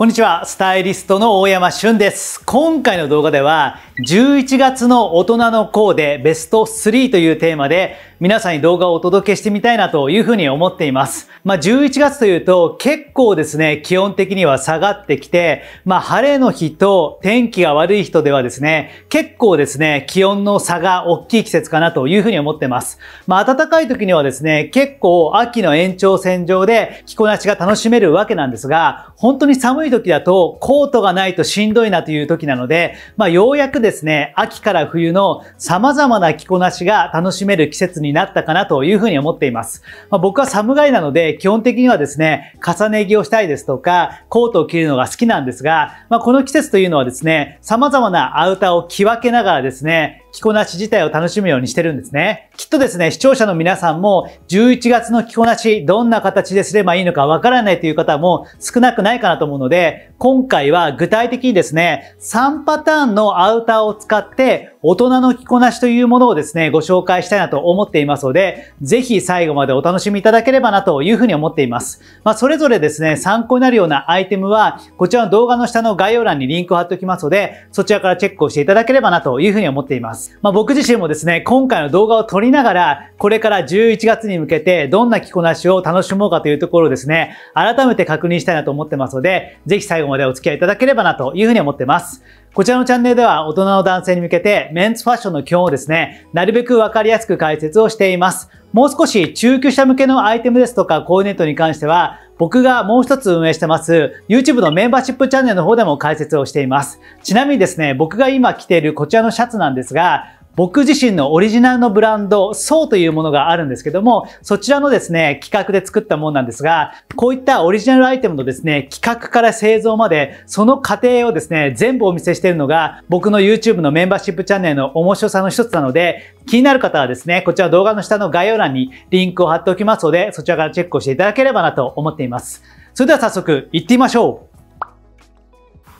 こんにちは、スタイリストの大山俊です。今回の動画では、11月の大人のコーデベスト3というテーマで、皆さんに動画をお届けしてみたいなというふうに思っています。まあ、11月というと結構ですね、気温的には下がってきて、まあ、晴れの日と天気が悪い人ではですね、結構ですね、気温の差が大きい季節かなというふうに思ってます。まあ、暖かい時にはですね、結構秋の延長線上で着こなしが楽しめるわけなんですが、本当に寒い時だとコートがないとしんどいなという時なので、まあ、ようやくですね、秋から冬の様々な着こなしが楽しめる季節にになったかなというふうに思っています。まあ、僕は寒がいなので、基本的にはですね、重ね着をしたいですとか、コートを着るのが好きなんですが、まあ、この季節というのはですね、様々なアウターを着分けながらですね、着こなし自体を楽しむようにしてるんですね。きっとですね、視聴者の皆さんも11月の着こなし、どんな形ですればいいのかわからないという方も少なくないかなと思うので、今回は具体的にですね、3パターンのアウターを使って大人の着こなしというものをですね、ご紹介したいなと思っていますので、ぜひ最後までお楽しみいただければなというふうに思っています。まあ、それぞれですね、参考になるようなアイテムは、こちらの動画の下の概要欄にリンクを貼っておきますので、そちらからチェックをしていただければなというふうに思っています。。まあ、僕自身もですね、今回の動画を撮りながら、これから11月に向けてどんな着こなしを楽しもうかというところをですね、改めて確認したいなと思ってますので、ぜひ最後までお付き合いいただければなというふうに思ってます。こちらのチャンネルでは大人の男性に向けてメンズファッションの基本をですね、なるべくわかりやすく解説をしています。もう少し中級者向けのアイテムですとかコーディネートに関しては、僕がもう一つ運営してます YouTube のメンバーシップチャンネルの方でも解説をしています。ちなみにですね、僕が今着ているこちらのシャツなんですが、僕自身のオリジナルのブランド、そうというものがあるんですけども、そちらのですね、企画で作ったものなんですが、こういったオリジナルアイテムのですね、企画から製造まで、その過程をですね、全部お見せしているのが、僕の YouTube のメンバーシップチャンネルの面白さの一つなので、気になる方はですね、こちら動画の下の概要欄にリンクを貼っておきますので、そちらからチェックをしていただければなと思っています。それでは早速、行ってみましょう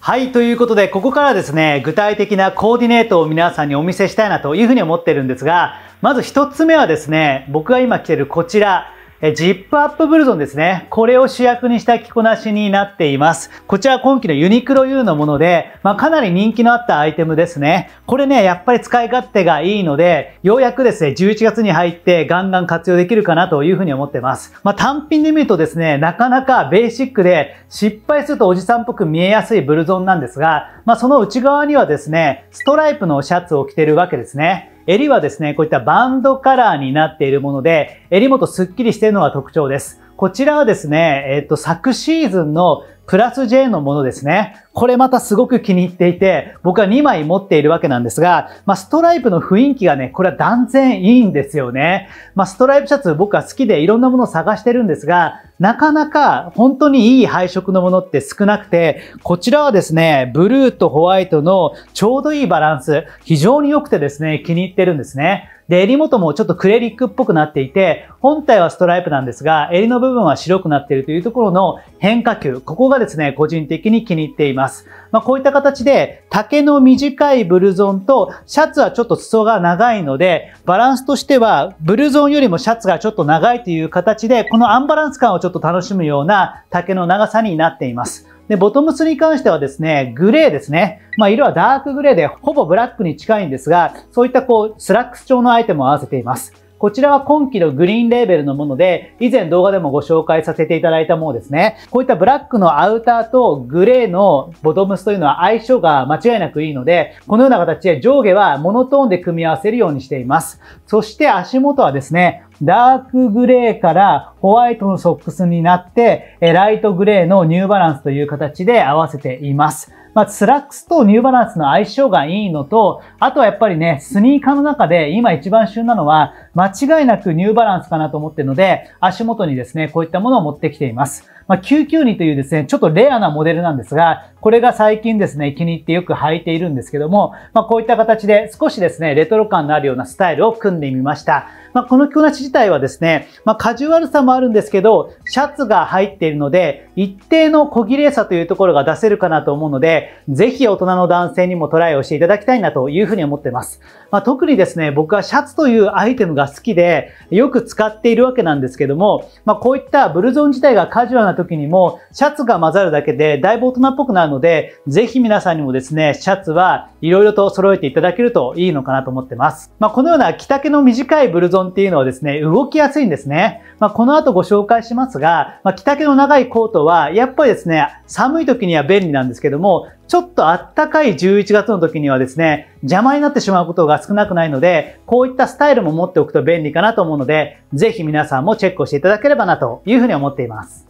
はい。ということで、ここからですね、具体的なコーディネートを皆さんにお見せしたいなというふうに思ってるんですが、まず一つ目はですね、僕が今着てるこちら、えジップアップブルゾンですね。これを主役にした着こなしになっています。こちら今季のユニクロ U のもので、まあ、かなり人気のあったアイテムですね。これね、やっぱり使い勝手がいいので、ようやくですね、11月に入ってガンガン活用できるかなというふうに思ってます。まあ、単品で見るとですね、なかなかベーシックで失敗するとおじさんっぽく見えやすいブルゾンなんですが、まあ、その内側にはですね、ストライプのシャツを着てるわけですね。襟はですね、こういったバンドカラーになっているもので、襟元スッキリしているのが特徴です。こちらはですね、えっ、ー、と、昨シーズンのプラス J のものですね。これまたすごく気に入っていて、僕は2枚持っているわけなんですが、まあ、ストライプの雰囲気がね、これは断然いいんですよね。まあ、ストライプシャツ僕は好きでいろんなものを探してるんですが、なかなか本当にいい配色のものって少なくて、こちらはですね、ブルーとホワイトのちょうどいいバランス、非常に良くてですね、気に入ってるんですね。で、襟元もちょっとクレリックっぽくなっていて、本体はストライプなんですが、襟の部分は白くなっているというところの変化球、ここがですね、個人的に気に入っています。まあ、こういった形で、竹の短いブルゾンと、シャツはちょっと裾が長いので、バランスとしては、ブルゾンよりもシャツがちょっと長いという形で、このアンバランス感をちょっと楽しむような竹の長さになっています。で、ボトムスに関してはですね、グレーですね。まあ、色はダークグレーで、ほぼブラックに近いんですが、そういったこう、スラックス調のアイテムを合わせています。こちらは今季のグリーンレーベルのもので、以前動画でもご紹介させていただいたものですね。こういったブラックのアウターとグレーのボトムスというのは相性が間違いなくいいので、このような形で上下はモノトーンで組み合わせるようにしています。そして足元はですね、ダークグレーからホワイトのソックスになって、ライトグレーのニューバランスという形で合わせています。まあ、スラックスとニューバランスの相性がいいのと、あとはやっぱりね、スニーカーの中で今一番旬なのは、間違いなくニューバランスかなと思ってるので、足元にですね、こういったものを持ってきています。まあ、992というですね、ちょっとレアなモデルなんですが、これが最近ですね、気に入ってよく履いているんですけども、まあ、こういった形で少しですね、レトロ感のあるようなスタイルを組んでみました。まあ、この着こなし自体はですね、まあ、カジュアルさもあるんですけど、シャツが入っているので、一定の小綺麗さというところが出せるかなと思うので、ぜひ大人の男性にもトライをしていただきたいなというふうに思っています。まあ、特にですね、僕はシャツというアイテムが好きで、よく使っているわけなんですけども、まあ、こういったブルゾン自体がカジュアルな時にも、シャツが混ざるだけでだいぶ大人っぽくなるので、ぜひ皆さんにもですね、シャツはいろいろと揃えていただけるといいのかなと思ってます。まあ、このような着丈の短いブルゾンっていうのはですね、動きやすいんですね。まあ、この後ご紹介しますが、まあ、着丈の長いコートは、やっぱりですね、寒い時には便利なんですけども、ちょっとあったかい11月の時にはですね、邪魔になってしまうことが少なくないので、こういったスタイルも持っておくと便利かなと思うので、ぜひ皆さんもチェックをしていただければなというふうに思っています。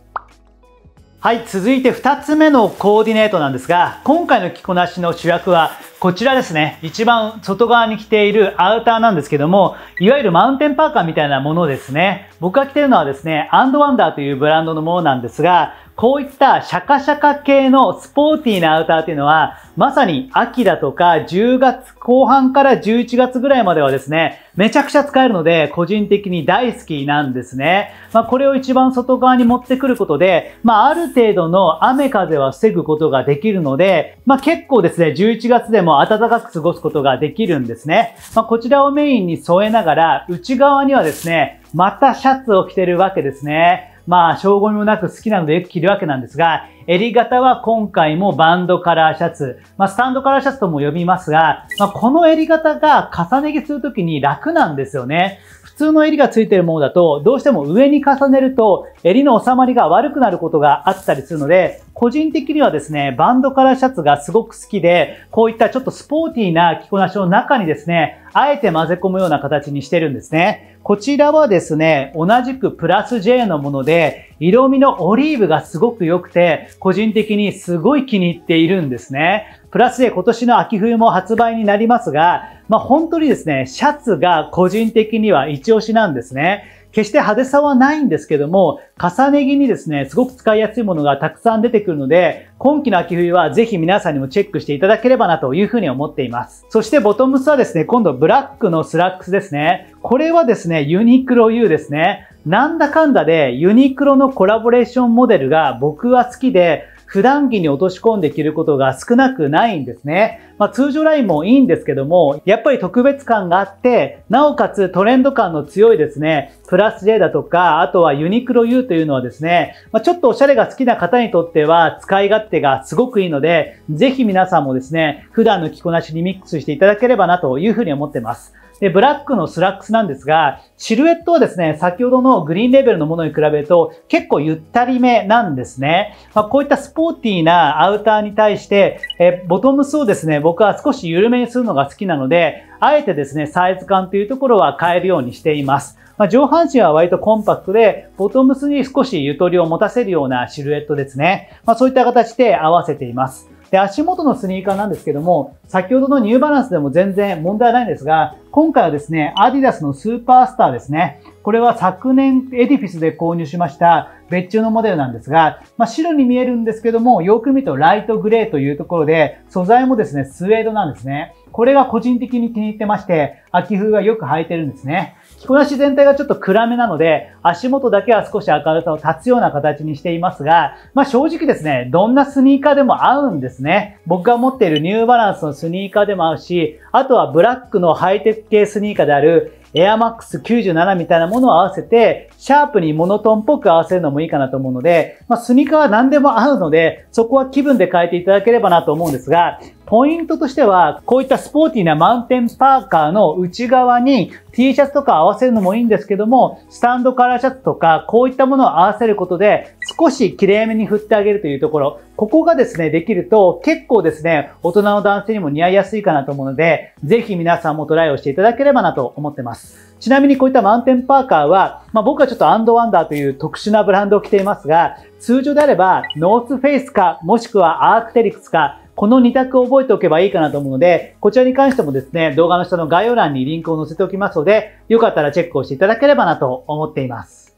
はい、続いて2つ目のコーディネートなんですが、今回の着こなしの主役はこちらですね。一番外側に着ているアウターなんですけども、いわゆるマウンテンパーカーみたいなものですね。僕が着てるのはですね、アンドワンダーというブランドのものなんですが、こういったシャカシャカ系のスポーティーなアウターっていうのは、まさに秋だとか10月後半から11月ぐらいまではですね、めちゃくちゃ使えるので、個人的に大好きなんですね。まあ、これを一番外側に持ってくることで、まあ、ある程度の雨風は防ぐことができるので、まあ、結構ですね、11月でも暖かく過ごすことができるんですね。まあ、こちらをメインに添えながら、内側にはですね、またシャツを着てるわけですね。まあ、称号もなく好きなのでよく着るわけなんですが、襟型は今回もバンドカラーシャツ、まあ、スタンドカラーシャツとも呼びますが、まあ、この襟型が重ね着するときに楽なんですよね。普通の襟がついてるものだと、どうしても上に重ねると襟の収まりが悪くなることがあったりするので、個人的にはですね、バンドカラーシャツがすごく好きで、こういったちょっとスポーティーな着こなしの中にですね、あえて混ぜ込むような形にしてるんですね。こちらはですね、同じくプラス J のもので、色味のオリーブがすごく良くて、個人的にすごい気に入っているんですね。プラスで今年の秋冬も発売になりますが、まあ、本当にですね、シャツが個人的には一押しなんですね。決して派手さはないんですけども、重ね着にですね、すごく使いやすいものがたくさん出てくるので、今季の秋冬はぜひ皆さんにもチェックしていただければなというふうに思っています。そしてボトムスはですね、今度ブラックのスラックスですね。これはですね、ユニクロ U ですね。なんだかんだでユニクロのコラボレーションモデルが僕は好きで、普段着に落とし込んで着ることが少なくないんですね。まあ、通常ラインもいいんですけども、やっぱり特別感があって、なおかつトレンド感の強いですね、プラス J だとか、あとはユニクロ U というのはですね、まあ、ちょっとおしゃれが好きな方にとっては使い勝手がすごくいいので、ぜひ皆さんもですね、普段の着こなしにミックスしていただければなというふうに思ってます。で、ブラックのスラックスなんですが、シルエットはですね、先ほどのグリーンレベルのものに比べると結構ゆったりめなんですね。まあ、こういったスポーティーなアウターに対して、えボトムスをですね、僕は少し緩めにするのが好きなので、あえてですね、サイズ感というところは変えるようにしています。まあ、上半身は割とコンパクトで、ボトムスに少しゆとりを持たせるようなシルエットですね。まあ、そういった形で合わせています。で、足元のスニーカーなんですけども、先ほどのニューバランスでも全然問題ないんですが、今回はですね、アディダスのスーパースターですね。これは昨年エディフィスで購入しました別注のモデルなんですが、まあ、白に見えるんですけども、よく見るとライトグレーというところで、素材もですね、スウェードなんですね。これが個人的に気に入ってまして、秋冬がよく履いてるんですね。着こなし全体がちょっと暗めなので、足元だけは少し明るさを立つような形にしていますが、まあ正直ですね、どんなスニーカーでも合うんですね。僕が持っているニューバランスのスニーカーでも合うし、あとはブラックのハイテク系スニーカーであるエアマックス97みたいなものを合わせて、シャープにモノトーンっぽく合わせるのもいいかなと思うので、まあ、スニーカーは何でも合うので、そこは気分で変えていただければなと思うんですが、ポイントとしては、こういったスポーティーなマウンテンパーカーの内側に T シャツとか合わせるのもいいんですけども、スタンドカラーシャツとか、こういったものを合わせることで、少し綺麗めに振ってあげるというところ、ここがですね、できると結構ですね、大人の男性にも似合いやすいかなと思うので、ぜひ皆さんもトライをしていただければなと思ってます。ちなみにこういったマウンテンパーカーは、まあ、僕はちょっとアンドワンダーという特殊なブランドを着ていますが、通常であればノースフェイスか、もしくはアークテリクスか、この2択を覚えておけばいいかなと思うので、こちらに関してもですね、動画の下の概要欄にリンクを載せておきますので、よかったらチェックをしていただければなと思っています。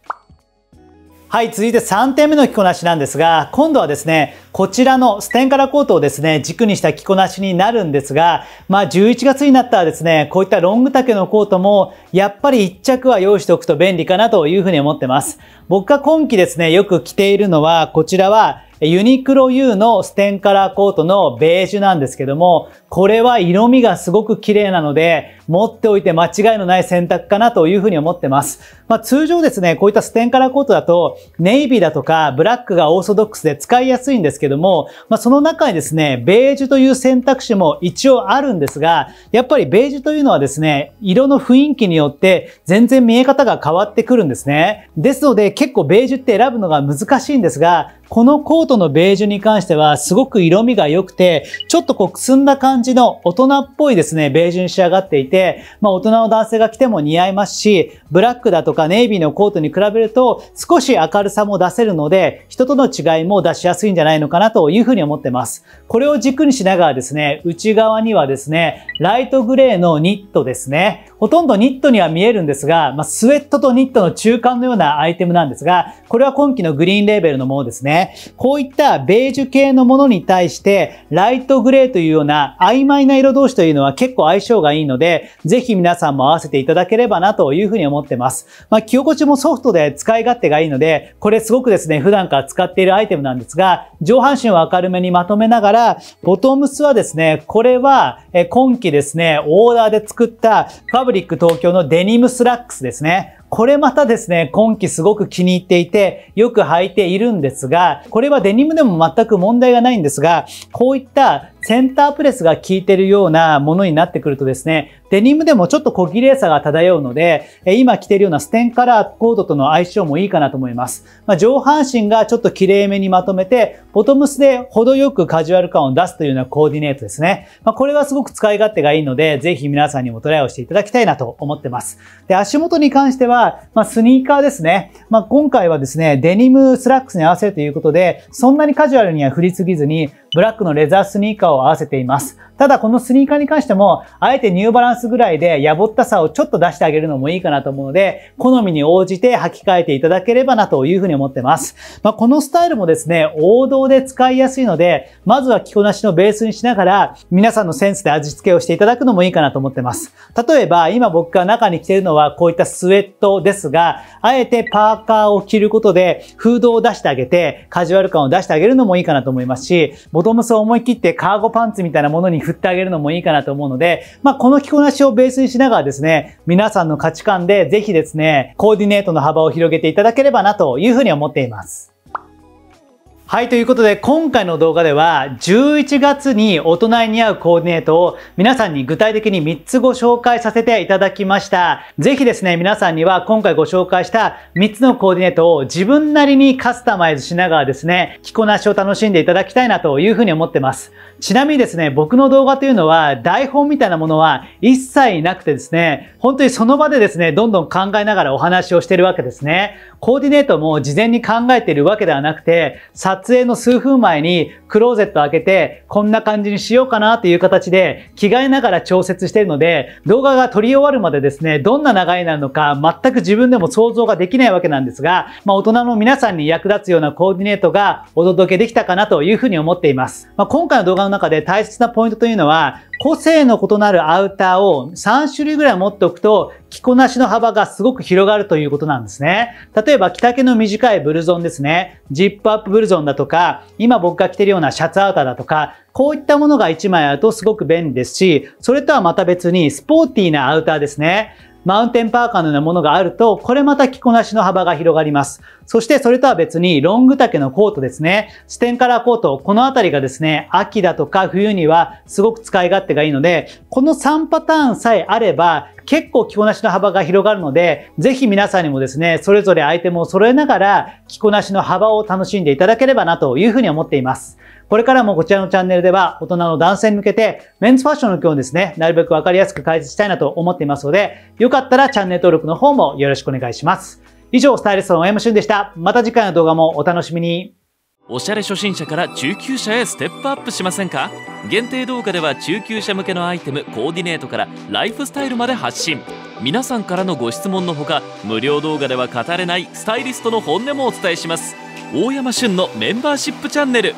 はい、続いて3点目の着こなしなんですが、今度はですね、こちらのステンカラコートをですね、軸にした着こなしになるんですが、まあ11月になったらですね、こういったロング丈のコートも、やっぱり1着は用意しておくと便利かなというふうに思ってます。僕が今季ですね、よく着ているのは、こちらは、ユニクロ U のステンカラーコートのベージュなんですけども、これは色味がすごく綺麗なので、持っておいて間違いのない選択かなというふうに思ってます。まあ通常ですね、こういったステンカラーコートだと、ネイビーだとかブラックがオーソドックスで使いやすいんですけども、まあ、その中にですね、ベージュという選択肢も一応あるんですが、やっぱりベージュというのはですね、色の雰囲気によって全然見え方が変わってくるんですね。ですので結構ベージュって選ぶのが難しいんですが、このコートのベージュに関してはすごく色味が良くて、ちょっとこうくすんだ感じの大人っぽいですね、ベージュに仕上がっていて、まあ大人の男性が着ても似合いますし、ブラックだとかネイビーのコートに比べると少し明るさも出せるので、人との違いも出しやすいんじゃないのかなというふうに思ってます。これを軸にしながらですね、内側にはですね、ライトグレーのニットですね。ほとんどニットには見えるんですが、まあ、スウェットとニットの中間のようなアイテムなんですが、これは今季のグリーンレーベルのものですね。こういったベージュ系のものに対して、ライトグレーというような曖昧な色同士というのは結構相性がいいので、ぜひ皆さんも合わせていただければなというふうに思ってます。まあ、着心地もソフトで使い勝手がいいので、これすごくですね、普段から使っているアイテムなんですが、上半身を明るめにまとめながら、ボトムスはですね、これは今季ですね、オーダーで作ったファブブリック東京のデニムスラックスですね。これまたですね、今季すごく気に入っていて、よく履いているんですが、これはデニムでも全く問題がないんですが、こういったセンタープレスが効いてるようなものになってくるとですね、デニムでもちょっと小綺麗さが漂うので、今着てるようなステンカラーコードとの相性もいいかなと思います。まあ、上半身がちょっと綺麗めにまとめて、ボトムスで程よくカジュアル感を出すというようなコーディネートですね。まあ、これはすごく使い勝手がいいので、ぜひ皆さんにもトライをしていただきたいなと思ってます。で、足元に関しては、まあ、スニーカーですね。ま今回はですね、デニムスラックスに合わせるということで、そんなにカジュアルには振りすぎずに、ブラックのレザースニーカーを合わせています。ただこのスニーカーに関しても、あえてニューバランスぐらいでやぼったさをちょっと出してあげるのもいいかなと思うので、好みに応じて履き替えていただければなというふうに思ってます。まあ、このスタイルもですね、王道で使いやすいので、まずは着こなしのベースにしながら、皆さんのセンスで味付けをしていただくのもいいかなと思ってます。例えば、今僕が中に着ているのはこういったスウェットですが、あえてパーカーを着ることで、フードを出してあげて、カジュアル感を出してあげるのもいいかなと思いますし、ボトムスを思い切ってカーゴパンツみたいなものにってあげるのもいいかなと思うので、まあ、この着こなしをベースにしながらですね、皆さんの価値観でぜひですね、コーディネートの幅を広げていただければなというふうに思っています。はい、ということで今回の動画では11月に大人に合うコーディネートを皆さんに具体的に3つご紹介させていただきました。ぜひですね、皆さんには今回ご紹介した3つのコーディネートを自分なりにカスタマイズしながらですね、着こなしを楽しんでいただきたいなというふうに思ってます。ちなみにですね、僕の動画というのは台本みたいなものは一切なくてですね、本当にその場でですね、どんどん考えながらお話をしてるわけですね。コーディネートも事前に考えているわけではなくて、撮影の数分前にクローゼット開けて、こんな感じにしようかなという形で着替えながら調節しているので、動画が撮り終わるまでですね、どんな流れになるのか全く自分でも想像ができないわけなんですが、まあ、大人の皆さんに役立つようなコーディネートがお届けできたかなというふうに思っています。まあ、今回の動画の中で大切なポイントというのは、個性の異なるアウターを3種類ぐらい持っておくと、着こなしの幅がすごく広がるということなんですね。例えば、着丈の短いブルゾンですね。ジップアップブルゾンだとか、今僕が着てるようなシャツアウターだとか、こういったものが1枚あるとすごく便利ですし、それとはまた別にスポーティーなアウターですね。マウンテンパーカーのようなものがあると、これまた着こなしの幅が広がります。そしてそれとは別に、ロング丈のコートですね。ステンカラーコート、このあたりがですね、秋だとか冬にはすごく使い勝手がいいので、この3パターンさえあれば、結構着こなしの幅が広がるので、ぜひ皆さんにもですね、それぞれアイテムを揃えながら、着こなしの幅を楽しんでいただければなというふうに思っています。これからもこちらのチャンネルでは、大人の男性に向けて、メンズファッションの今日ですね、なるべくわかりやすく解説したいなと思っていますので、よかったらチャンネル登録の方もよろしくお願いします。以上、スタイリストの大山俊でした。また次回の動画もお楽しみに。おしゃれ初心者から中級者へステップアップしませんか限定動画では中級者向けのアイテムコーディネートからライフスタイルまで発信皆さんからのご質問のほか無料動画では語れないスタイリストの本音もお伝えします大山旬のメンバーシップチャンネル